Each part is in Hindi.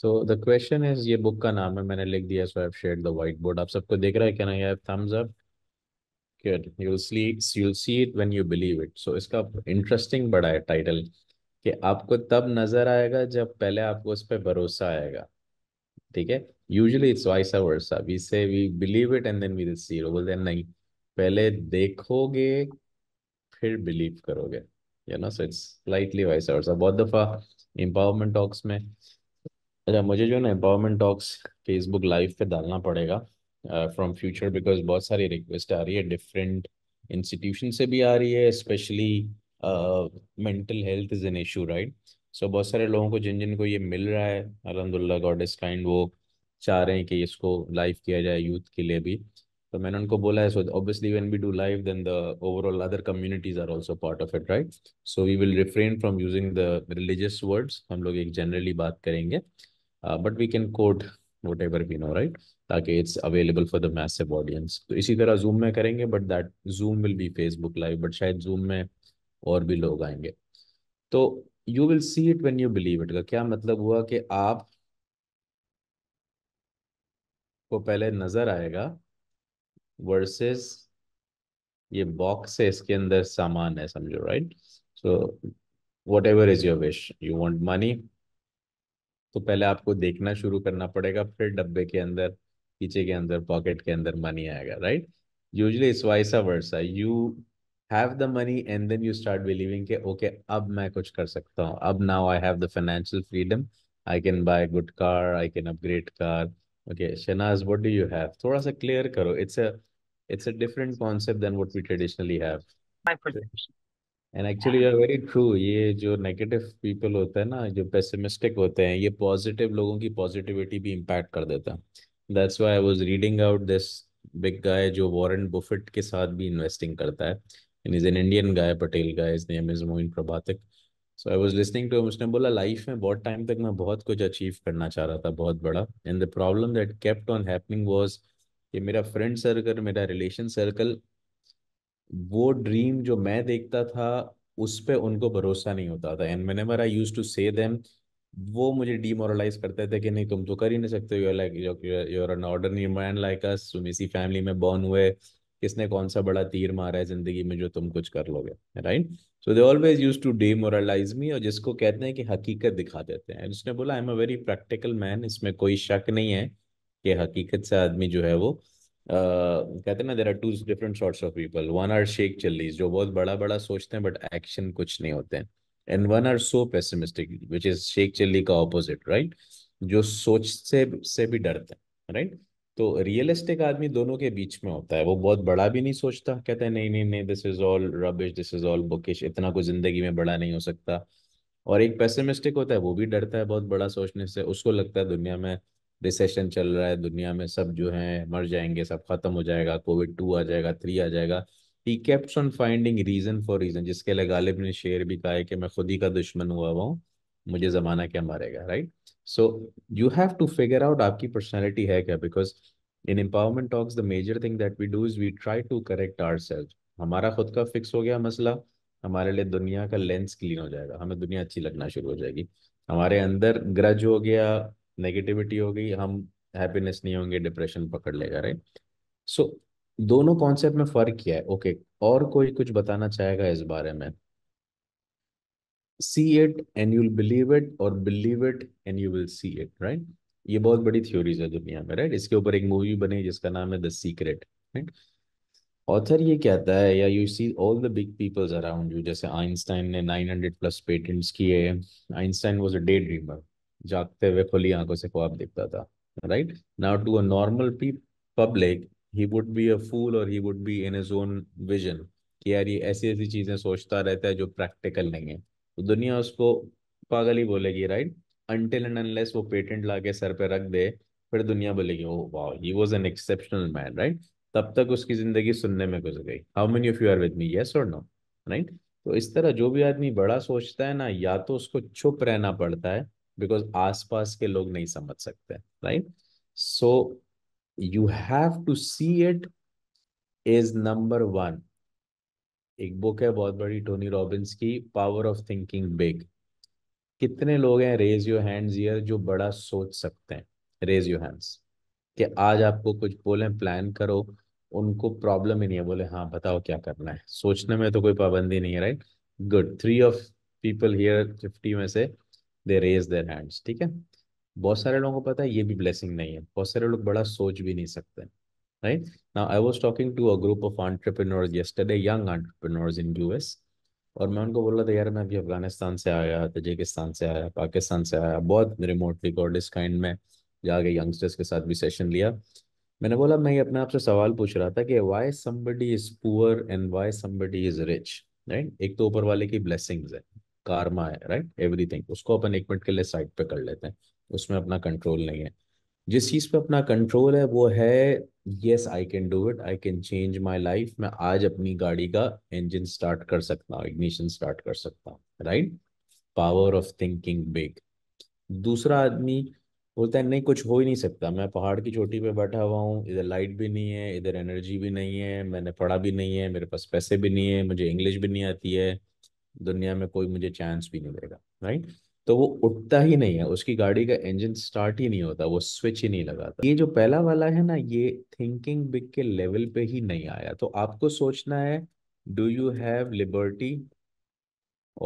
सो द क्वेश्चन इज ये बुक का नाम है मैंने लिख दिया so I have shared the whiteboard आप सबको देख रहा है क्या ना यार thumbs up good you will see you will see it when you believe it so इसका इंटरेस्टिंग बड़ा है टाइटल कि आपको तब नजर आएगा जब पहले आपको उस पर भरोसा आएगा ठीक है usually it's vice versa we say we believe it and then we will see it बोलते हैं नहीं पहले देखोगे फिर बिलीव करोगे you know so it's slightly vice versa बहुत दफा एम्पावरमेंट टॉक्स में अच्छा मुझे जो ना एम्पावरमेंट टॉक्स फेसबुक लाइव पे डालना पड़ेगा फ्रॉम फ्यूचर बिकॉज बहुत सारी रिक्वेस्ट आ रही है डिफरेंट इंस्टीट्यूशन से भी आ रही है specially mental health is an issue right so बहुत सारे लोगों को जिन जिन को ये मिल रहा है अलहमदिल्ला गॉड इज़ काइंड वो चाह रहे हैं कि इसको लाइव किया जाए यूथ के लिए भी तो मैंने उनको बोला है so obviously when we do live then the overall other communities are also part of it right so we will refrain from using the religious words हम लोग एक जनरली बात करेंगे but we can can code whatever we know right ताकि it's available for the massive audience तो इसी तरह जूम में करेंगे but that Zoom will be Facebook live but शायद जूम में और भी लोग आएंगे तो you will see it when you believe it का क्या मतलब हुआ कि आप को पहले नजर आएगा वर्सेस ये बॉक्स है इसके अंदर सामान है समझो right so whatever is your wish you want money तो पहले आपको देखना शुरू करना पड़ेगा फिर डब्बे के अंदर पीछे के अंदर पॉकेट के अंदर मनी आएगा right usually is vice versa you have the money and then you start believing के ओके अब मैं कुछ कर सकता हूँ अब now I have the financial freedom I can buy good car I can upgrade car okay Shanaz what do you have थोड़ा सा क्लियर करो it's a it's a different concept then what we traditionally have and actually you are very true ये जो नेगेटिव पीपल होते हैं ना जो पेसिमिस्टिक होते हैं ये पॉजिटिव लोगों की पॉजिटिविटी भी इम्पैक्ट कर देता है that's why I was reading out this big guy जो वॉरन बुफिट के साथ भी इन्वेस्टिंग करता है and is an Indian guy Patel guy is name is Moin Prabhatik so I was listening to उसने बोला लाइफ में बहुत टाइम तक मैं बहुत कुछ अचीव करना चाह रहा था बहुत बड़ा and the problem that kept on happening was कि मेरा फ्रेंड सर्कल मेरा रिलेशन सर्कल वो ड्रीम जो मैं देखता था उस पर उनको भरोसा नहीं होता था and whenever I used to say them वो मुझे डीमोरलाइज करते थे कि नहीं तुम तो कर ही नहीं सकते you like you are an ordinary man like us तुम इसी फैमिली में बॉर्न हुए किसने कौन सा बड़ा तीर मारा है जिंदगी में जो तुम कुछ कर लोगे right so they always used to demoralise me और जिसको कहते हैं कि हकीकत दिखा देते हैं उसने बोला I am a very practical man इसमें कोई शक नहीं है कि हकीकत से आदमी जो है वो कहते हैं ना there are two different sorts of people one are Sheikh Chillis जो बहुत बड़ा बड़ा सोचते हैं बट एक्शन कुछ नहीं होते हैं and one are so pessimistic which is Sheikh Chilli का ऑपोजिट राइट जो सोच से से भी डरते हैं राइट तो रियलिस्टिक आदमी दोनों के बीच में होता है वो बहुत बड़ा भी नहीं सोचता कहते हैं नहीं नहीं नहीं this is all rubbish this is all bookish इतना कुछ जिंदगी में बड़ा नहीं हो सकता और एक पेसिमिस्टिक होता है वो भी डरता है बहुत बड़ा सोचने से उसको लगता है दुनिया में रिसेशन चल रहा है दुनिया में सब जो है मर जाएंगे सब खत्म हो जाएगा कोविड टू आ जाएगा थ्री आ जाएगा he kept on finding reason for reason जिसके लिए गालिब ने शेर भी कहा है कि मैं खुद ही का दुश्मन हुआ हुआ हूँ मुझे जमाना क्या मारेगा right so you have to figure out आपकी पर्सनैलिटी है क्या because in empowerment talks the major thing that we do is we try to correct our self हमारा खुद का फिक्स हो गया मसला हमारे लिए दुनिया का लेंस क्लीन हो जाएगा हमें दुनिया अच्छी लगना शुरू हो जाएगी हमारे अंदर ग्रज हो गया नेगेटिविटी होगी हम हैप्पीनेस नहीं होंगे डिप्रेशन पकड़ लेगा राइट सो so, दोनों कॉन्सेप्ट में फर्क क्या है ओके okay, और कोई कुछ बताना चाहेगा इस बारे में see it and you'll believe it और believe it and you will see it right ये बहुत बड़ी थ्योरीज है दुनिया में राइट इसके ऊपर एक मूवी बनी जिसका नाम है द सीक्रेट राइट ऑथर ये कहता है या you see all the big peoples around you जैसे आइंस्टाइन ने 900 प्लस पेटेंट्स किए Einstein was a day daydreamer जागते हुए खुली आंखों से ख्वाब दिखता था right now to a normal public he would be a fool और he would be in his own vision कि यार ये ऐसी ऐसी चीजें सोचता रहता है जो प्रैक्टिकल नहीं है तो दुनिया उसको पागल ही बोलेगी राइट अनटिल एंड अनलेस वो पेटेंट ला के सर पे रख दे फिर दुनिया बोलेगी ओ वाह he was an exceptional man right तब तक उसकी जिंदगी सुनने में गुजर गई how many of you are with me yes और नो राइट तो इस तरह जो भी आदमी बड़ा सोचता है ना या तो उसको चुप रहना पड़ता है बिकॉज आसपास के लोग नहीं समझ सकते right so you have to see it is number one एक बुक है बहुत बड़ी टोनी रॉबिन्स की पावर ऑफ थिंकिंग बिग कितने लोग हैं रेज योर हैंड्स ईयर जो बड़ा सोच सकते हैं रेज योर हैंड्स कि आज आपको कुछ बोले प्लान करो उनको प्रॉब्लम ही नहीं है बोले हाँ बताओ क्या करना है सोचने में तो कोई पाबंदी नहीं है right good three of people here fifty में से दे रेज देर हैंड्स ठीक है बहुत सारे लोगों को पता है ये भी ब्लेसिंग नहीं है बहुत सारे लोग बड़ा सोच भी नहीं सकते right now I was talking to a group of entrepreneurs yesterday young entrepreneurs in US और मैं उनको बोल रहा था यार मैं अभी अफगानिस्तान से आया तजिकिस्तान से आया पाकिस्तान से आया बहुत रिमोटली गॉड इस काइंड में जाके यंगस्टर्स के साथ भी सेशन लिया मैंने बोला मैं ये अपने आप से सवाल पूछ रहा था कि why somebody is poor and why somebody is rich right एक तो ऊपर वाले की ब्लेसिंग्स है कार्मा है राइट एवरीथिंग उसको अपन एक मिनट के लिए साइड पे कर लेते हैं उसमें अपना कंट्रोल नहीं है जिस चीज़ पे अपना कंट्रोल है वो है yes I can do it I can change my life मैं आज अपनी गाड़ी का इंजन स्टार्ट कर सकता हूँ इग्निशन स्टार्ट कर सकता हूँ right power of thinking big दूसरा आदमी बोलता है नहीं कुछ हो ही नहीं सकता मैं पहाड़ की चोटी पे बैठा हुआ हूँ इधर लाइट भी नहीं है इधर एनर्जी भी नहीं है मैंने पढ़ा भी नहीं है मेरे पास पैसे भी नहीं है मुझे इंग्लिश भी नहीं आती है दुनिया में कोई मुझे चांस भी नहीं देगा राइट तो वो उठता ही नहीं है उसकी गाड़ी का इंजन स्टार्ट ही नहीं होता वो स्विच ही नहीं लगाता ये जो पहला वाला है ना ये थिंकिंग बिग के लेवल पे ही नहीं आया तो आपको सोचना है डू यू हैव लिबर्टी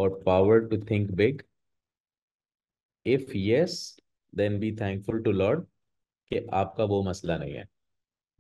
और power to think big if yes then be thankful to Lord कि आपका वो मसला नहीं है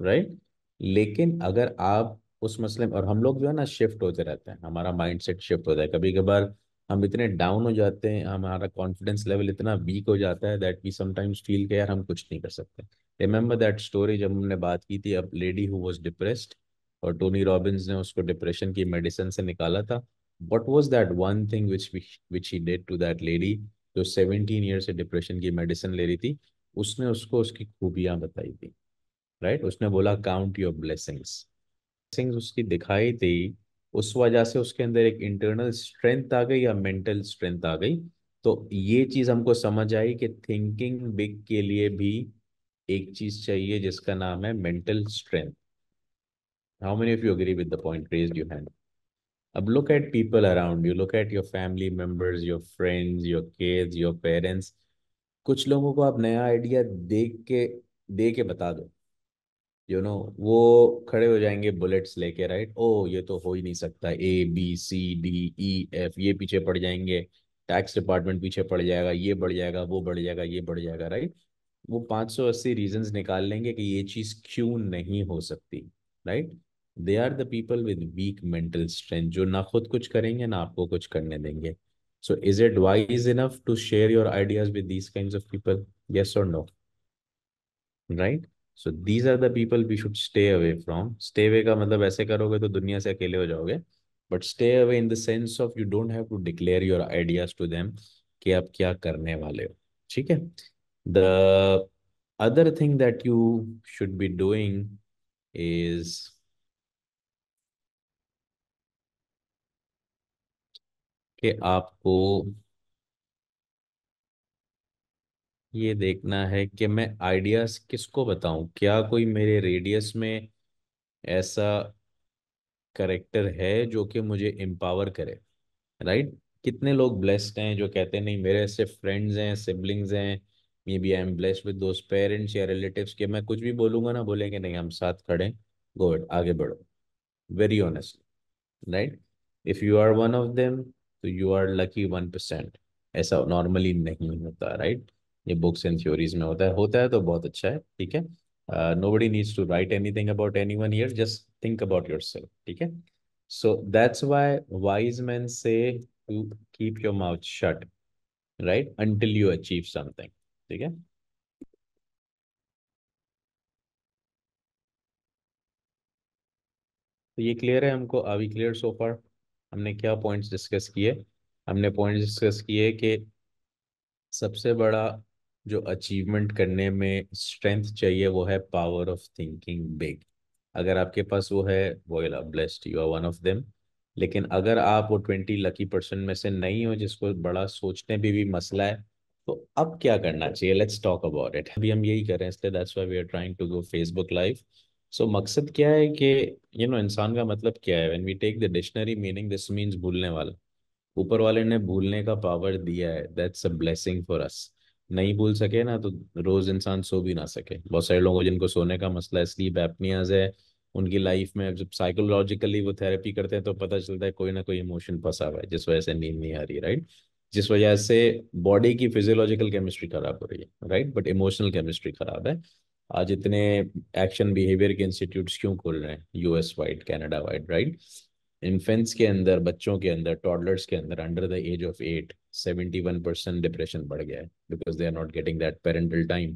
राइट right? लेकिन अगर आप उस मसले में और हम लोग जो है ना शिफ्ट होते रहते हैं हमारा माइंडसेट शिफ्ट होता है कभी कभार हम इतने डाउन हो जाते हैं हमारा कॉन्फिडेंस लेवल इतना वीक हो जाता है दैट वी समटाइम्स फील के यार हम कुछ नहीं कर सकते रिमेंबर दैट स्टोरी जब हमने बात की थी अब लेडी हु वॉज डिप्रेस्ड और टोनी रॉबिन्स ने उसको डिप्रेशन की मेडिसिन से निकाला था what was that one thing which which he did to that lady जो सेवनटीन ईयर से डिप्रेशन की मेडिसिन ले रही थी उसने उसको उसकी खूबियाँ बताई थी राइट right? उसने बोला काउंट योर ब्लेसिंग्स सिंह उसकी दिखाई दी उस वजह से उसके अंदर एक इंटरनल स्ट्रेंथ आ गई या मेंटल स्ट्रेंथ आ गई तो ये चीज हमको समझ आई कि थिंकिंग बिग के लिए भी एक चीज चाहिए जिसका नाम है mental strength how many of you agree with the point raise you hand अब look at people around you look at your family members your friends your kids your parents कुछ लोगों को आप नया आइडिया देख के दे के बता दो यू you नो know, वो खड़े हो जाएंगे बुलेट्स लेके राइट ओ oh, ये तो हो ही नहीं सकता A B C D E F ये पीछे पड़ जाएंगे टैक्स डिपार्टमेंट पीछे पड़ जाएगा ये बढ़ जाएगा वो बढ़ जाएगा ये बढ़ जाएगा राइट वो 580 रीजंस निकाल लेंगे कि ये चीज क्यों नहीं हो सकती right they are the people with weak mental strength जो ना खुद कुछ करेंगे ना आपको कुछ करने देंगे so is it wise enough to share your ideas with these kind of people yes और no right so these are the people we should stay away from stay away का मतलब ऐसे करोगे तो दुनिया से अकेले हो जाओगे but stay away in the sense of you don't have to declare your ideas to them कि आप क्या करने वाले हो ठीक है the other thing that you should be doing is के आपको ये देखना है कि मैं आइडियाज किसको बताऊं क्या कोई मेरे रेडियस में ऐसा करेक्टर है जो कि मुझे एम्पावर करे राइट कितने लोग ब्लेस्ड हैं जो कहते हैं नहीं मेरे ऐसे फ्रेंड्स हैं सिबलिंग्स हैं maybe I am blessed with दोस्त पेरेंट्स या रिलेटिव के मैं कुछ भी बोलूंगा ना बोलेंगे नहीं हम साथ खड़े गोड आगे बढ़ो very honestly right if you are one of them तो you are lucky one percent ऐसा नॉर्मली नहीं होता राइट right? ये बुक्स एंड थ्योरीज में होता है होता है तो बहुत अच्छा है ठीक है nobody needs to write anything about anyone here just think about yourself ठीक है so that's why wise man say to keep your mouth shut right until you achieve something ठीक है तो ये क्लियर है हमको अभी क्लियर सो फार हमने क्या पॉइंट्स डिस्कस किए हमने पॉइंट्स डिस्कस किए कि सबसे बड़ा जो अचीवमेंट करने में स्ट्रेंथ चाहिए वो है पावर ऑफ थिंकिंग बिग अगर आपके पास वो है वो blessed you are one of them लेकिन अगर आप वो ट्वेंटी लकी पर्सन में से नहीं हो जिसको बड़ा सोचने भी भी मसला है तो अब क्या करना चाहिए लेट्स टॉक अबाउट इट अभी हम यही कर रहे हैं इसलिए that's we are trying to go Facebook live so मकसद क्या है कि यू नो इंसान का मतलब क्या है when we take the dictionary meaning this means भूलने वाला ऊपर वाले ने भूलने का पावर दिया है that's a blessing for us नहीं भूल सके ना तो रोज इंसान सो भी ना सके बहुत सारे लोगों जिनको सोने का मसला है स्लीप एपनियाज है उनकी लाइफ में जब साइकोलॉजिकली वो थेरेपी करते हैं तो पता चलता है कोई ना कोई इमोशन फंसा हुआ है जिस वजह से नींद नहीं आ रही राइट जिस वजह से बॉडी की फिजियोलॉजिकल केमिस्ट्री खराब हो रही है राइट बट इमोशनल केमिस्ट्री खराब है आज इतने एक्शन बिहेवियर के इंस्टीट्यूट क्यों खोल रहे हैं US wide Canada wide right infants के अंदर बच्चों के अंदर टॉडलर्स के अंदर under the age of eight seventy one percent depression बढ़ गया है because they are not getting that parental time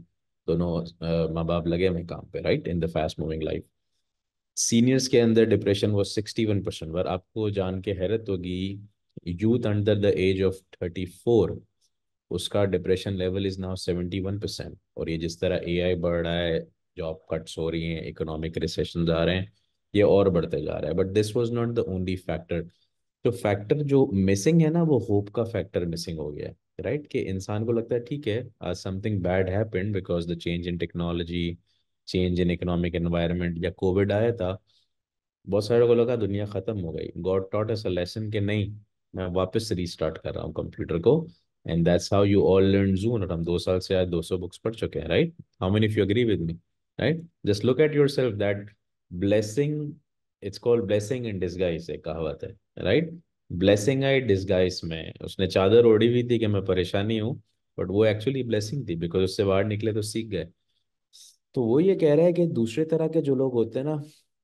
दोनों माँ बाप लगे हुए काम पे right in the fast moving life seniors के अंदर डिप्रेशन वो सिक्सटी वन परसेंट पर आपको जान के हैरत होगी youth under the age of thirty four उसका depression level is now seventy one percent और ये जिस तरह ए आई बढ़ रहा है जॉब कट्स हो रही हैं इकोनॉमिक रिसेशन आ रहे हैं ये और बढ़ते जा रहा है but this was not the only factor तो फैक्टर जो मिसिंग है ना वो होप का फैक्टर मिसिंग हो गया राइट right? कि इंसान को लगता है ठीक है something bad happened because the change in technology change in economic environment या कोविड आया था बहुत सारे को लगा दुनिया खत्म हो गई God taught us a lesson के नहीं मैं वापस रीस्टार्ट कर रहा हूँ कंप्यूटर को and that's how you all learn जून और हम दो साल से आज दो सौ बुक्स पढ़ चुके हैं right how many if you agree with me right just look at yourself that blessing it's called blessing in disguise एक कहावत है राइट ब्लेसिंग आई डिस्गाइज में उसने चादर ओढ़ी हुई थी कि मैं परेशानी हूँ बट वो एक्चुअली ब्लेसिंग थी बिकॉज उससे बाहर निकले तो सीख गए तो वो ये कह रहा है कि दूसरे तरह के जो लोग होते हैं ना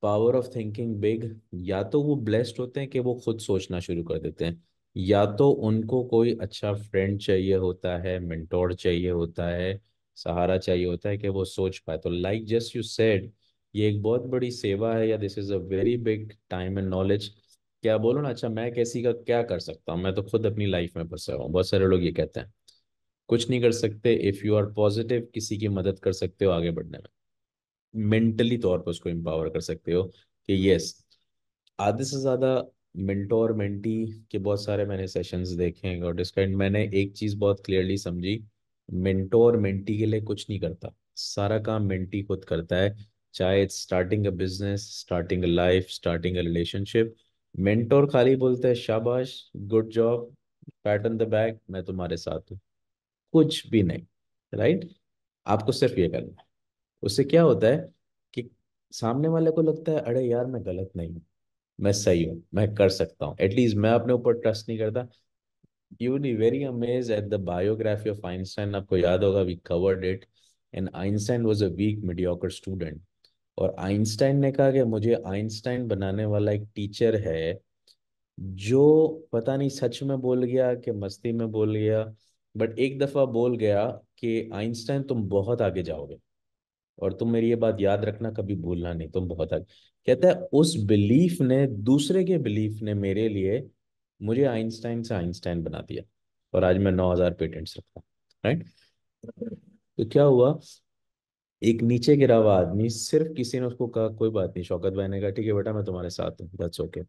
पावर ऑफ थिंकिंग बिग या तो वो ब्लेस्ड होते हैं कि वो खुद सोचना शुरू कर देते हैं या तो उनको कोई अच्छा फ्रेंड चाहिए होता है मिनटोर चाहिए होता है सहारा चाहिए होता है कि वो सोच पाए तो लाइक जस्ट यू सेड ये एक बहुत बड़ी सेवा है या this is a very big time and knowledge क्या बोलो ना अच्छा मैं कैसी का क्या कर सकता हूँ मैं तो खुद अपनी लाइफ में फंसा हुआ हूँ बहुत सारे लोग ये कहते हैं कुछ नहीं कर सकते इफ़ यू आर पॉजिटिव किसी की मदद कर सकते हो आगे बढ़ने में मेंटली तौर पर उसको एम्पावर कर सकते हो कि यस आधे से ज़्यादा और मेंटी के बहुत सारे मैंने सेशंस देखे हैं डिस्काइंड मैंने एक चीज़ बहुत क्लियरली समझी और मेंटी के लिए कुछ नहीं करता सारा काम मिंटी खुद करता है चाहे it's starting a business starting a life starting a relationship mentor खाली बोलते हैं शाबाश good job pat on the back मैं तुम्हारे साथ हूँ कुछ भी नहीं राइट right? आपको सिर्फ ये करना है उससे क्या होता है कि सामने वाले को लगता है अरे यार मैं गलत नहीं हूँ मैं सही हूँ मैं कर सकता हूँ एटलीस्ट मैं अपने ऊपर ट्रस्ट नहीं करता you be very amaze at the biography of Einstein आपको याद होगा we covered it and Einstein was a weak mediocre student और आइंस्टाइन ने कहा कि मुझे आइंस्टाइन बनाने वाला एक टीचर है जो पता नहीं सच में बोल गया कि मस्ती में बोल गया बट एक दफ़ा बोल गया कि आइंस्टाइन तुम बहुत आगे जाओगे और तुम मेरी ये बात याद रखना कभी भूलना नहीं तुम बहुत आगे कहता है उस बिलीफ ने दूसरे के बिलीफ ने मेरे लिए मुझे आइंस्टाइन से आइंस्टाइन बना दिया और आज मैं नौ हज़ार पेटेंट्स रखता हूँ राइट तो क्या हुआ एक नीचे गिरा हुआ आदमी सिर्फ किसी ने उसको कहा कोई बात नहीं शौकत भाई ने कहा ठीक है बेटा मैं तुम्हारे साथ हूँ दैट्स ओके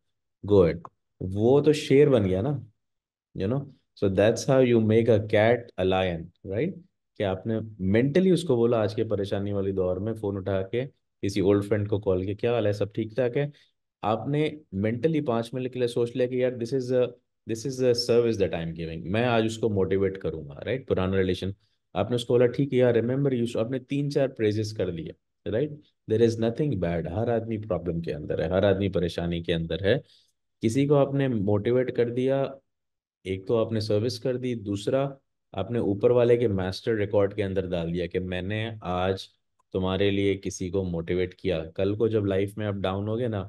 गो एट वो तो शेर बन गया ना you know so that's how you make a cat a lion right कि आपने मेंटली उसको बोला आज के परेशानी वाली दौर में फोन उठा के किसी ओल्ड फ्रेंड को कॉल किया क्या हाल है सब ठीक ठाक है आपने मेंटली पांच मिनट के लिए सोच लिया कि यार this is this is a service that I am giving मैं आज उसको मोटिवेट करूंगा राइट पुराना रिलेशन आपने उसको बोला ठीक है यार रिमेंबर यू आपने तीन चार प्रेजेस कर दिया right there is nothing bad हर आदमी प्रॉब्लम के अंदर है हर आदमी परेशानी के अंदर है किसी को आपने मोटिवेट कर दिया एक तो आपने सर्विस कर दी दूसरा आपने ऊपर वाले के मास्टर रिकॉर्ड के अंदर डाल दिया कि मैंने आज तुम्हारे लिए किसी को मोटिवेट किया कल को जब लाइफ में आप डाउन गए ना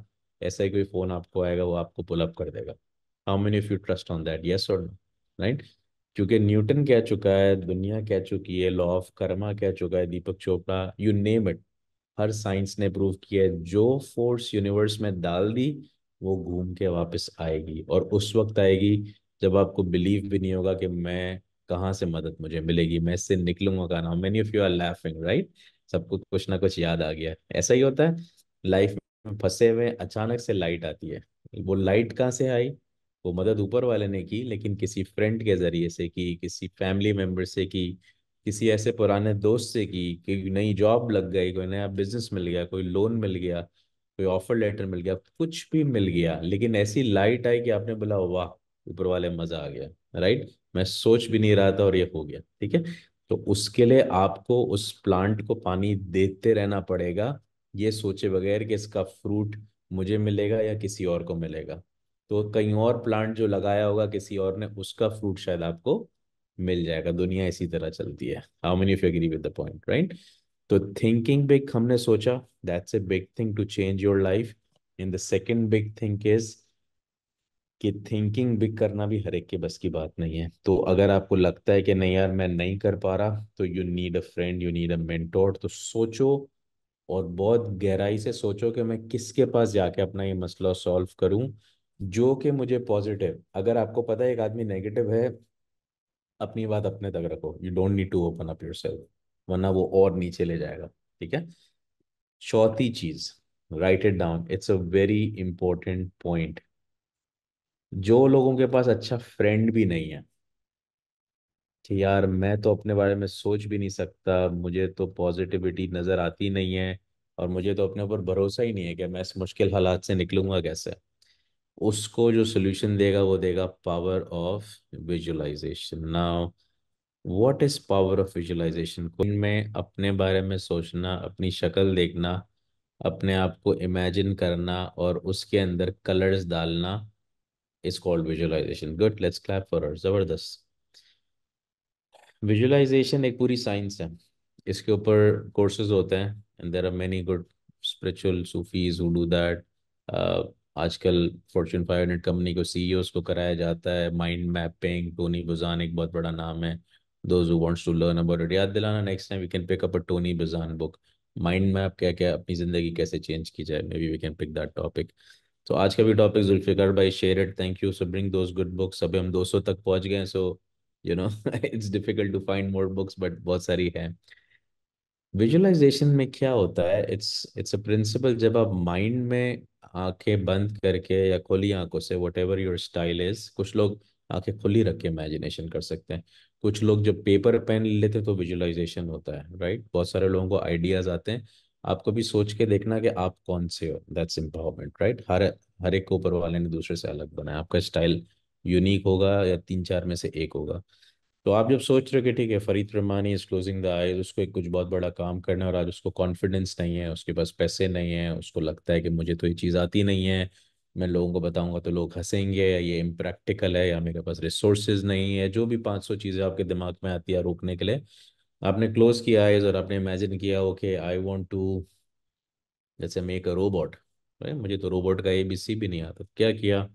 ऐसा ही कोई फोन आपको आएगा वो आपको पुल अप कर देगा how many if you trust on that yes और नो राइट क्योंकि न्यूटन कह चुका है दुनिया कह चुकी है लॉ ऑफ कर्मा कह चुका है Deepak Chopra you name it हर साइंस ने प्रूव किया है जो फोर्स यूनिवर्स में डाल दी वो घूम के वापस आएगी और उस वक्त आएगी जब आपको बिलीव भी नहीं होगा कि मैं कहाँ से मदद मुझे मिलेगी मैं इससे निकलूंगा कहा ना many of you are laughing right सबको कुछ ना कुछ याद आ गया ऐसा ही होता है लाइफ में फंसे हुए अचानक से लाइट आती है वो लाइट कहाँ से आई वो मदद ऊपर वाले ने की लेकिन किसी फ्रेंड के ज़रिए से की किसी फैमिली मेम्बर से की किसी ऐसे पुराने दोस्त से की कोई नई जॉब लग गई कोई नया बिजनेस मिल गया कोई लोन मिल गया कोई ऑफर लेटर मिल गया कुछ भी मिल गया लेकिन ऐसी लाइट आई कि आपने बोला वाह ऊपर वाले मज़ा आ गया राइट मैं सोच भी नहीं रहा था और ये हो गया ठीक है तो उसके लिए आपको उस प्लांट को पानी देते रहना पड़ेगा ये सोचे बगैर कि इसका फ्रूट मुझे मिलेगा या किसी और को मिलेगा तो कहीं और प्लांट जो लगाया होगा किसी और ने उसका फ्रूट शायद आपको मिल जाएगा दुनिया इसी तरह चलती है how many if you agree with the point right तो थिंकिंग बिग हमने सोचा that's a big thing to change your life in the second big thing is कि थिंकिंग बिग करना भी हर एक के बस की बात नहीं है तो अगर आपको लगता है कि नहीं यार मैं नहीं कर पा रहा तो you need a friend you need a mentor तो सोचो और बहुत गहराई से सोचो कि मैं किसके पास जाके अपना ये मसला सॉल्व करूं जो कि मुझे पॉजिटिव अगर आपको पता है एक आदमी नेगेटिव है अपनी बात अपने तक रखो you don't need to open up yourself वरना वो और नीचे ले जाएगा ठीक है चौथी चीज write it down it's a very important point जो लोगों के पास अच्छा फ्रेंड भी नहीं है कि यार मैं तो अपने बारे में सोच भी नहीं सकता मुझे तो पॉजिटिविटी नज़र आती नहीं है और मुझे तो अपने ऊपर भरोसा ही नहीं है कि मैं इस मुश्किल हालात से निकलूंगा कैसे उसको जो सोल्यूशन देगा वो देगा power of visualisation now what is power of visualisation में अपने बारे में सोचना अपनी शक्ल देखना अपने आप को इमेजिन करना और उसके अंदर कलर्स डालना is called visualisation good let's clap for जबरदस्त विजुअलाइजेशन एक पूरी साइंस है इसके ऊपर कोर्सेज होते हैं and there are many good spiritual Sufis who do that आजकल फॉर्च्यून हंड्रेड कंपनी को सीईओ e को कराया जाता है माइंड मैपिंग टोनी बुजान एक बहुत बड़ा नाम है those who wants to learn about it याद दिलाना next time we can pick up a Tony Buzan book mind map क्या क्या अपनी ज़िंदगी कैसे चेंज की जाए maybe we can pick that topic तो आज का भी टॉपिक जुल्फिकर भाई share it thank you so bring those good books अभी हम 200 तक पहुंच गए so you know it's difficult to find more books but बहुत सारी है विजुअलाइजेशन में क्या होता है इट्स इट्स अ प्रिंसिपल जब आप माइंड में आंखें बंद करके या खुली आंखों से whatever your style is कुछ लोग आंखें खुली रख के इमेजिनेशन कर सकते हैं कुछ लोग जब पेपर पेन लेते हैं तो विजुअलाइजेशन होता है राइट बहुत सारे लोगों को आइडियाज आते हैं आपको भी सोच के देखना कि आप कौन से हो दैट्स इम्पावरमेंट राइट हर हर एक ऊपर वाले ने दूसरे से अलग बनाया आपका स्टाइल यूनिक होगा या तीन चार में से एक होगा तो आप जब सोच रहे हो कि ठीक है Farid Ramani is closing the eyes उसको एक कुछ बहुत बड़ा काम करना है और आज उसको कॉन्फिडेंस नहीं है उसके पास पैसे नहीं है उसको लगता है कि मुझे तो ये चीज़ आती नहीं है मैं लोगों को बताऊंगा तो लोग हंसेंगे या ये इम्प्रैक्टिकल है या मेरे पास रिसोर्सेज नहीं है जो भी पाँच सौ चीज़ें आपके दिमाग में आती है रोकने के लिए आपने क्लोज किया आइज और आपने इमेजिन किया ओके आई वॉन्ट टू जैसे मेक अ रोबोट मुझे तो रोबोट का ए बी सी भी नहीं आता क्या किया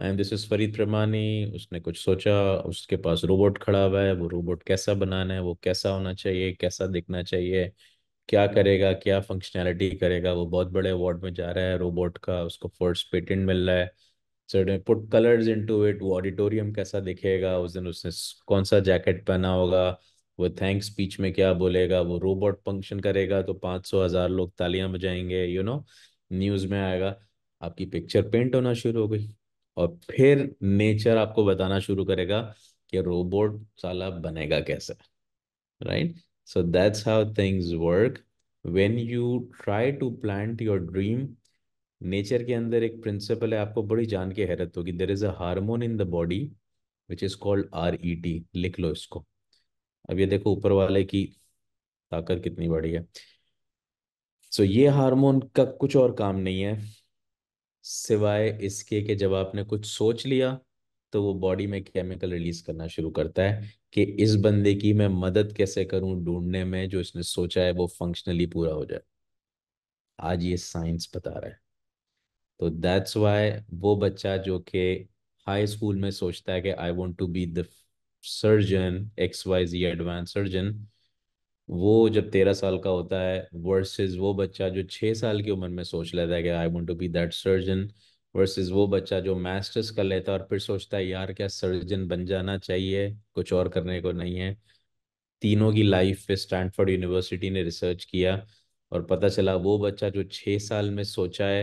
and this is Farid Pramani उसने कुछ सोचा उसके पास रोबोट खड़ा हुआ है वो रोबोट कैसा बनाना है वो कैसा होना चाहिए कैसा दिखना चाहिए क्या करेगा क्या फंक्शनैलिटी करेगा वो बहुत बड़े अवार्ड में जा रहा है रोबोट का उसको फर्स्ट पेटेंट मिल रहा है पुट कलर्स इनटू इट वो ऑडिटोरियम कैसा दिखेगा उस दिन उसने कौन सा जैकेट पहना होगा वो थैंक स्पीच में क्या बोलेगा वो रोबोट फंक्शन करेगा तो पाँच सौ हज़ार लोग तालियां बजाएंगे यू नो न्यूज़ में आएगा आपकी पिक्चर पेंट होना शुरू हो गई और फिर नेचर आपको बताना शुरू करेगा कि रोबोट साला बनेगा कैसे right so that's how things work when you try to plant your dream nature के अंदर एक प्रिंसिपल है आपको बड़ी जान के हैरत होगी there is a hormone in the body which is called R E T लिख लो इसको अब ये देखो ऊपर वाले की ताकत कितनी बड़ी है सो so, ये हार्मोन का कुछ और काम नहीं है सिवाय इसके कि जब आपने कुछ सोच लिया तो वो बॉडी में केमिकल रिलीज करना शुरू करता है कि इस बंदे की मैं मदद कैसे करूं ढूंढने में जो इसने सोचा है वो फंक्शनली पूरा हो जाए आज ये साइंस बता रहा है तो दैट्स वाई वो बच्चा जो कि हाई स्कूल में सोचता है कि I want to be the surgeon X Y Z advance surgeon वो जब तेरह साल का होता है वर्सेस वो बच्चा जो छः साल की उम्र में सोच लेता है कि I want to be that surgeon versus वो बच्चा जो मास्टर्स कर लेता है और फिर सोचता है यार क्या सर्जन बन जाना चाहिए कुछ और करने को नहीं है तीनों की लाइफ पे स्टैंडफोर्ड यूनिवर्सिटी ने रिसर्च किया और पता चला वो बच्चा जो छः साल में सोचा है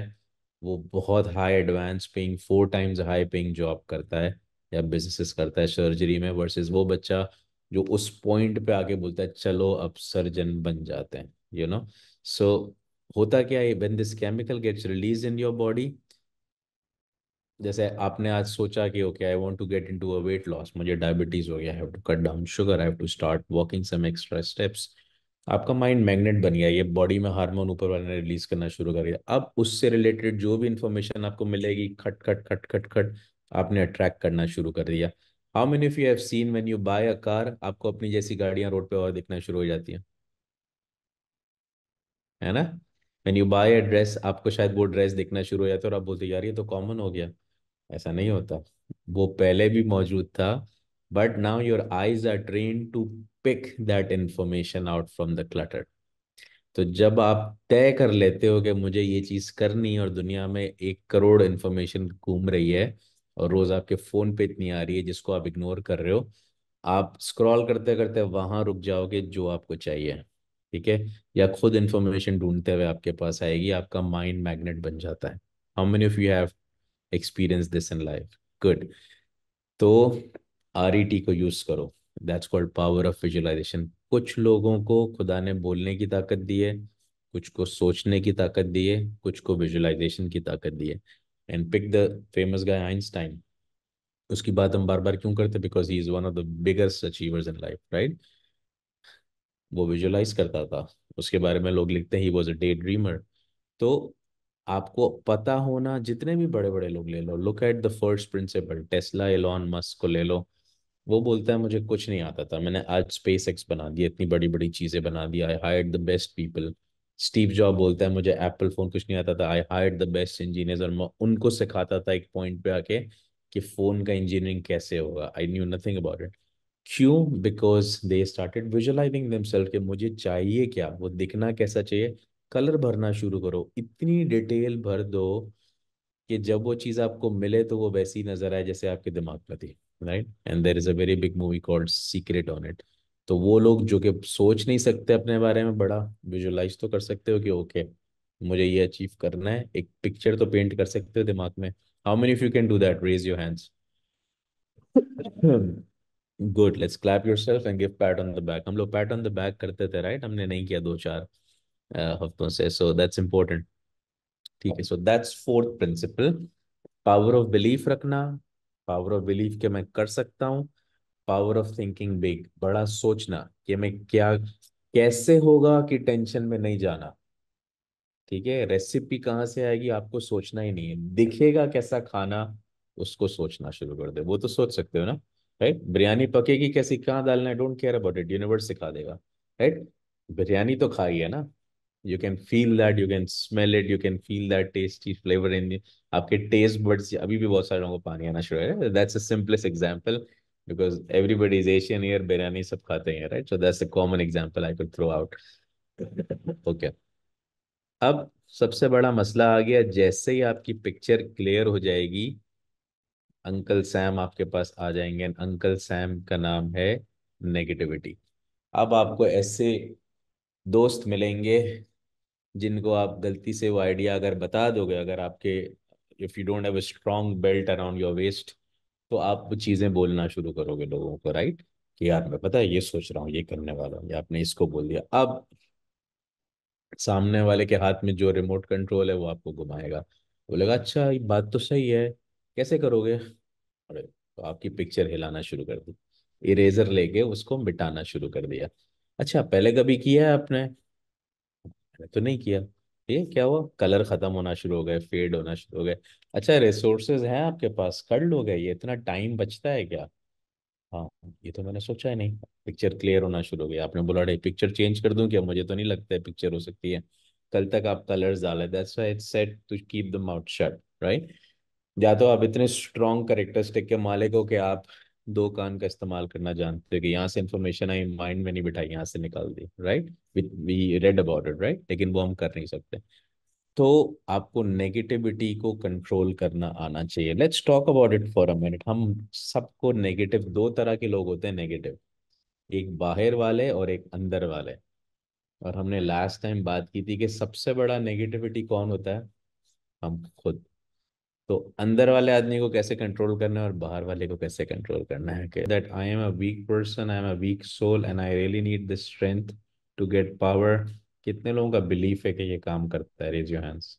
वो बहुत high advance paying four times high paying job करता है या बिजनेसेस करता है सर्जरी में वर्सेस वो बच्चा जो उस पॉइंट पे आके बोलता है चलो अब सर्जन बन जाते हैं यू नो सो होता क्या है when this chemical gets release in your body जैसे आपने आज सोचा कि okay I want to get into a weight loss मुझे डायबिटीज हो गया I have to cut down sugar I have to start walking some extra steps आपका माइंड मैग्नेट बन गया ये बॉडी में हार्मोन ऊपर वाले ने रिलीज करना शुरू कर दिया अब उससे रिलेटेड जो भी इंफॉर्मेशन आपको मिलेगी खट खट खट खट खट आपने अट्रैक्ट करना शुरू कर दिया how many of you have seen when you buy a car आपको अपनी जैसी गाड़ियां रोड पे और दिखना शुरू हो जाती हैं है ना when you buy a dress आपको शायद वो ड्रेस दिखना शुरू हो जाता है और आप बोलते यार ये तो कॉमन हो गया ऐसा नहीं होता वो पहले भी मौजूद था but now your eyes are train to pick that information out from the clutter तो जब आप तय कर लेते हो कि मुझे ये चीज करनी और दुनिया में एक करोड़ इन्फॉर्मेशन घूम रही है और रोज आपके फोन पे इतनी आ रही है जिसको आप इग्नोर कर रहे हो आप स्क्रॉल करते करते वहां रुक जाओगे जो आपको चाहिए ठीक है या खुद इंफॉर्मेशन ढूंढते हुए आपके पास आएगी आपका माइंड मैग्नेट बन जाता है how many of you have experience this in life good तो आर e को यूज करो that's called power of visualisation कुछ लोगों को खुदा ने बोलने की ताकत दी है कुछ को सोचने की ताकत दी है कुछ को विजुअलाइजेशन की ताकत दी है and pick the famous guy Einstein उसकी बात हम बार बार क्यों करते because he is one of the biggest achievers in life right वो विजुअलाइज करता था उसके बारे में लोग लिखते हैं he was a day dreamer तो आपको पता होना जितने भी बड़े बड़े लोग ले लो look at the first principle Tesla Elon Musk को ले लो वो बोलता है मुझे कुछ नहीं आता था मैंने आज स्पेस एक्स बना दिया इतनी बड़ी बड़ी चीज़ें बना दी I hire the best people Steve Job बोलता है मुझे एप्पल फोन कुछ नहीं आता था I hire the best engineers और मैं उनको सिखाता था एक पॉइंट पे आके कि फोन का इंजीनियरिंग कैसे होगा I knew nothing about it क्यों because they started visualising self के मुझे चाहिए क्या वो दिखना कैसा चाहिए कलर भरना शुरू करो इतनी डिटेल भर दो कि जब वो चीज़ आपको मिले तो वो वैसी नजर आए जैसे आपके दिमाग में थी right and there is a very big movie called secret on it तो वो लोग जो कि सोच नहीं सकते अपने बारे में बड़ा विजुलाइज तो कर सकते हो कि ओके मुझे ये अचीव करना है एक पिक्चर तो पेंट कर सकते हो दिमाग में how many you can do that raise your hands good let's clap yourself and give pat on the back हम लोग पैट ऑन द बैक करते थे राइट right? हमने नहीं किया दो चार uh, हफ्तों से सो दैट्स इंपॉर्टेंट ठीक है so that's fourth principle power of belief रखना पावर ऑफ बिलीफ के मैं कर सकता हूँ पावर ऑफ थिंकिंग बिग बड़ा सोचना कि मैं क्या कैसे होगा कि टेंशन में नहीं जाना ठीक है रेसिपी कहाँ से आएगी आपको सोचना ही नहीं है दिखेगा कैसा खाना उसको सोचना शुरू कर दे वो तो सोच सकते हो ना राइट बिरयानी पकेगी कैसी कहाँ डालना है don't care about it universe सिखा देगा राइट बिरयानी तो खाई है ना you can feel that you can smell it you can feel that tasty flavour in आपके टेस्ट बर्ड्स अभी भी बहुत सारे लोगों को पानी आना शुरू है that's a simplest example because everybody is Asian here, biryani sab khate hain, right? So that's a common example I could throw out. okay. अब सबसे बड़ा मसला आ गया जैसे ही आपकी पिक्चर क्लियर हो जाएगी अंकल सैम आपके पास आ जाएंगे अंकल सैम का नाम है नेगेटिविटी अब आपको ऐसे दोस्त मिलेंगे जिनको आप गलती से वो आइडिया अगर बता दोगे अगर आपके if you don't have a strong belt around your waist तो आप चीज़ें बोलना शुरू करोगे लोगों को राइट कि यार मैं पता है ये सोच रहा हूँ ये करने वाला हूँ या आपने इसको बोल दिया अब सामने वाले के हाथ में जो रिमोट कंट्रोल है वो आपको घुमाएगा बोलेगा अच्छा ये बात तो सही है कैसे करोगे अरे तो आपकी पिक्चर हिलाना शुरू कर दी इरेजर लेके उसको मिटाना शुरू कर दिया अच्छा पहले कभी किया है आपने तो नहीं किया ये क्या हुआ कलर खत्म होना शुरू हो गए फेड होना शुरू हो गए अच्छा रिसोर्सेज हैं आपके पास कर लोगे ये इतना टाइम बचता है क्या हाँ ये तो मैंने सोचा ही नहीं पिक्चर क्लियर होना शुरू हो गया आपने बोला अरे पिक्चर चेंज कर दूं क्या मुझे तो नहीं लगता है पिक्चर हो सकती है कल तक आप कलर्स डाले that's why it's set to keep the mouth shut right या तो आप इतने स्ट्रॉन्ग करेक्टरिस्टिक के मालिक हो कि आप दो कान का इस्तेमाल करना जानते कि यहाँ से इन्फॉर्मेशन आई माइंड में नहीं बिठाई यहाँ से निकाल दी right we read about it right लेकिन वो हम कर नहीं सकते तो आपको नेगेटिविटी को कंट्रोल करना आना चाहिए let's talk about it for a minute हम सबको नेगेटिव दो तरह के लोग होते हैं नेगेटिव एक बाहर वाले और एक अंदर वाले और हमने लास्ट टाइम बात की थी कि सबसे बड़ा नेगेटिविटी कौन होता है हम खुद तो अंदर वाले आदमी को कैसे कंट्रोल करना है और बाहर वाले को कैसे कंट्रोल करना है कि that I am a weak person I am a weak soul and I really need this strength to get power कितने लोगों का बिलीफ है कि ये काम करता है रेज योर हैंड्स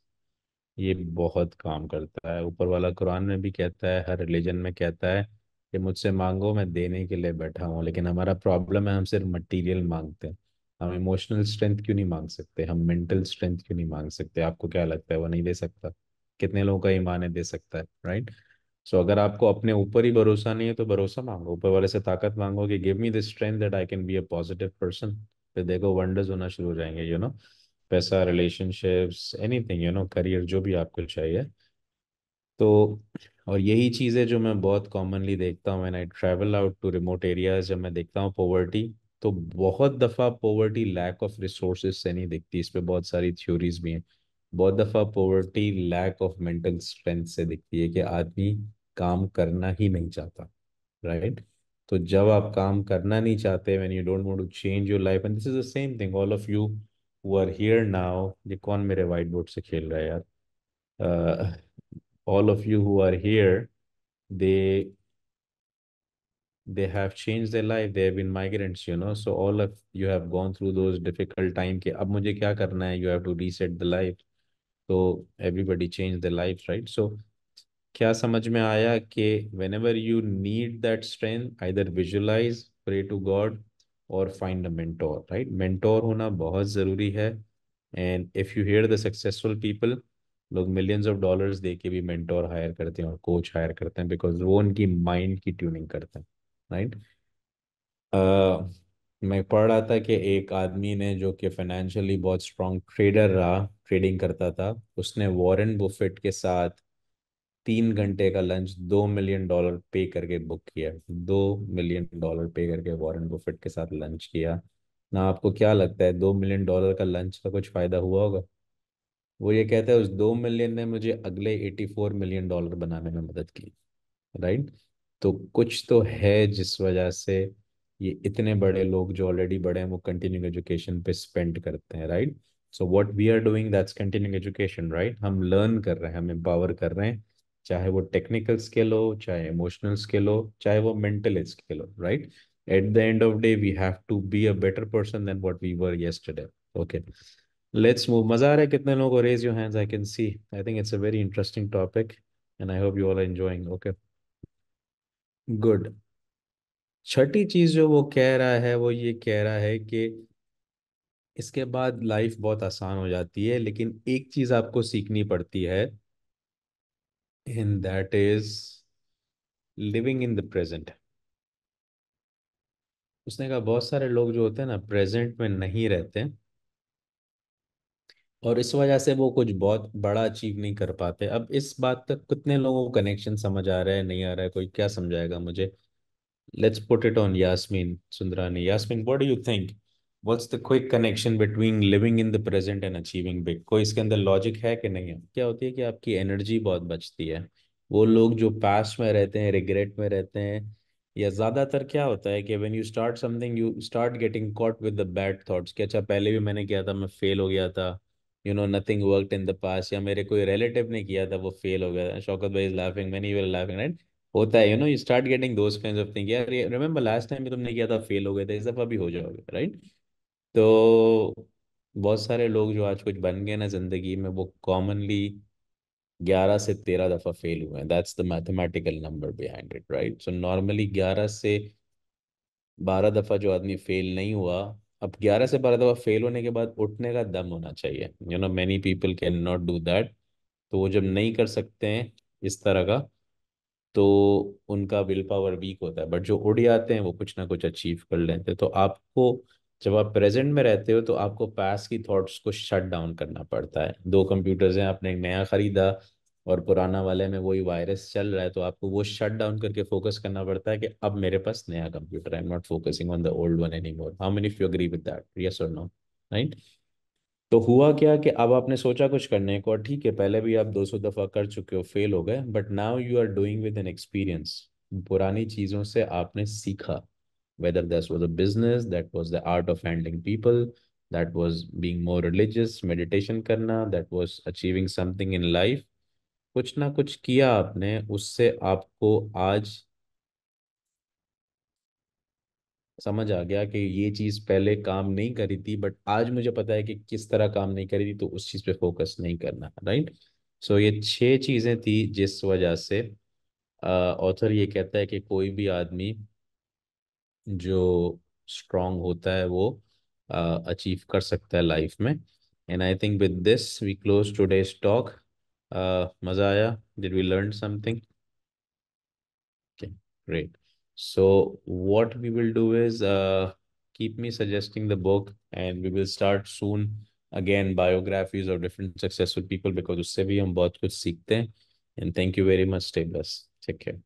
ये बहुत काम करता है ऊपर वाला कुरान में भी कहता है हर रिलीजन में कहता है कि मुझसे मांगो मैं देने के लिए बैठा हूँ लेकिन हमारा प्रॉब्लम है हम सिर्फ मटेरियल मांगते हैं हम इमोशनल स्ट्रेंथ क्यों नहीं मांग सकते हम मेंटल स्ट्रेंथ क्यों नहीं मांग सकते आपको क्या लगता है वो नहीं दे सकता कितने लोगों का ईमान है दे सकता है राइट सो so, अगर आपको अपने ऊपर ही भरोसा नहीं है तो भरोसा मांगो ऊपर वाले से ताकत मांगो कि give me the strength that I can be a positive person फिर देखो वंडर्स होना शुरू हो जाएंगे यू नो पैसा relationships anything you know career जो भी आपको चाहिए तो और यही चीज़ें जो मैं बहुत कॉमनली देखता हूँ I travel out to remote areas जब मैं देखता हूँ पोवर्टी तो बहुत दफ़ा पोवर्टी लैक ऑफ रिसोर्सेज से नहीं दिखती इस पर बहुत सारी थ्योरीज भी हैं बहुत दफ़ा poverty lack of mental strength से दिखती है कि आदमी काम करना ही नहीं चाहता राइट right? तो जब आप काम करना नहीं चाहते when you don't want to change your life and this is the same thing all of you who are here now ये कौन मेरे वाइट बोर्ड से खेल रहा है यार all of you who are here they they have changed their life they have been migrants you know so all of you have gone through those difficult time ke ab mujhe kya karna hai you have to reset the life तो everybody change the life right so क्या समझ में आया कि whenever you need that strength either visualise pray to God और find a mentor right mentor होना बहुत ज़रूरी है and if you hear the successful people लोग मिलियंस ऑफ डॉलर्स दे के भी मेंटोर हायर करते हैं और कोच हायर करते हैं बिकॉज वो उनकी माइंड की ट्यूनिंग करते हैं राइट right? uh, मैं पढ़ रहा था कि एक आदमी ने जो कि फाइनेंशियली बहुत स्ट्रॉन्ग ट्रेडर रहा ट्रेडिंग करता था उसने वॉरेन बुफेट के साथ तीन घंटे का लंच दो मिलियन डॉलर पे करके बुक किया दो मिलियन डॉलर पे करके वॉरेन बुफेट के साथ लंच किया ना आपको क्या लगता है दो मिलियन डॉलर का लंच का कुछ फ़ायदा हुआ होगा वो ये कहता है उस दो मिलियन ने मुझे अगले एटी फोर मिलियन डॉलर बनाने में मदद की राइट तो कुछ तो है जिस वजह से ये इतने बड़े लोग जो ऑलरेडी बड़े हैं वो कंटिन्यूंग एजुकेशन पे स्पेंड करते हैं right so what we are doing that's continuing education right हम लर्न कर रहे हैं हम एम्पावर कर रहे हैं चाहे वो टेक्निकल स्किल हो चाहे इमोशनल स्किल हो चाहे वो मेंटल स्किल हो right at the end of day we have to be a better person than what we were yesterday okay let's move मजा आ रहा है कितने लोगों को raise your hands I can see I think it's a very interesting topic and I hope you all are enjoying okay good छठी चीज जो वो कह रहा है वो ये कह रहा है कि इसके बाद लाइफ बहुत आसान हो जाती है लेकिन एक चीज आपको सीखनी पड़ती है in that is living in the present उसने कहा बहुत सारे लोग जो होते हैं ना प्रेजेंट में नहीं रहते और इस वजह से वो कुछ बहुत बड़ा अचीव नहीं कर पाते अब इस बात तक कितने लोगों को कनेक्शन समझ आ रहा है नहीं आ रहा है कोई क्या समझाएगा मुझे Let's put it on Yasmin Sundrani. Yasmin, what do you think? What's the quick connection between living in the present and achieving big? कोई इसके अंदर लॉजिक है कि नहीं है क्या होती है कि आपकी एनर्जी बहुत बचती है वो hmm. लोग जो पास्ट में रहते हैं रिग्रेट में रहते हैं या ज़्यादातर क्या होता है कि when you start something you start getting caught with the bad thoughts कि अच्छा पहले भी मैंने किया था मैं फेल हो गया था you know nothing worked in the past या मेरे कोई रिलेटिव ने किया था वो फेल हो गया था शौकत भाई is laughing many you're laughing right होता है you know you start getting those kind of thing यार रिमेंबर लास्ट टाइम भी तुमने किया था फेल हो गए थे इस दफा भी हो जाओगे राइट तो बहुत सारे लोग जो आज कुछ बन गए ना जिंदगी में वो कॉमनली ग्यारह से तेरह दफा फेल हुए हैं that's the mathematical number behind it right so normally ग्यारह से बारह दफा जो आदमी फेल नहीं हुआ अब ग्यारह से बारह दफा फेल होने के बाद उठने का दम होना चाहिए you know many people can not do that तो वो जब नहीं कर सकते हैं इस तरह का तो उनका विल पावर वीक होता है बट जो उड़ जाते हैं वो कुछ ना कुछ अचीव कर लेते हैं तो आपको जब आप प्रेजेंट में रहते हो तो आपको पास की थॉट्स को शट डाउन करना पड़ता है दो कंप्यूटर्स हैं आपने एक नया ख़रीदा और पुराना वाले में वही वायरस चल रहा है तो आपको वो शट डाउन करके फोकस करना पड़ता है कि अब मेरे पास नया computer I am not focusing on the old one any more how many you agree with that yes और नो राइट तो हुआ क्या कि अब आपने सोचा कुछ करने को ठीक है पहले भी आप 200 दफा कर चुके हो फेल हो गए but now you are doing with an experience पुरानी चीजों से आपने सीखा whether that was a business that was the art of handling people that was being more religious meditation करना that was achieving something in life कुछ ना कुछ किया आपने उससे आपको आज समझ आ गया कि ये चीज पहले काम नहीं करी थी बट आज मुझे पता है कि किस तरह काम नहीं करी थी तो उस चीज पे फोकस नहीं करना राइट सो so, ये छह चीजें थी जिस वजह से ऑथर ये कहता है कि कोई भी आदमी जो स्ट्रांग होता है वो अचीव कर सकता है लाइफ में and I think with this we close day's talk मज़ा आया did we learn something great So what we will do is uh, keep me suggesting the book and we will start soon again biographies of different successful people because उससे भी हम बहुत कुछ सीखते and thank you very much blessed. Take care.